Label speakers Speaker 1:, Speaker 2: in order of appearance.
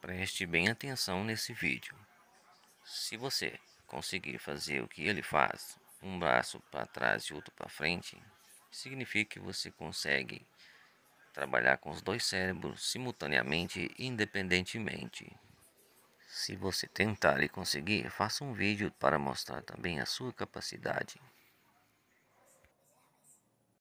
Speaker 1: Preste bem atenção nesse vídeo. Se você conseguir fazer o que ele faz, um braço para trás e outro para frente, significa que você consegue trabalhar com os dois cérebros simultaneamente e independentemente. Se você tentar e conseguir, faça um vídeo para mostrar também a sua capacidade.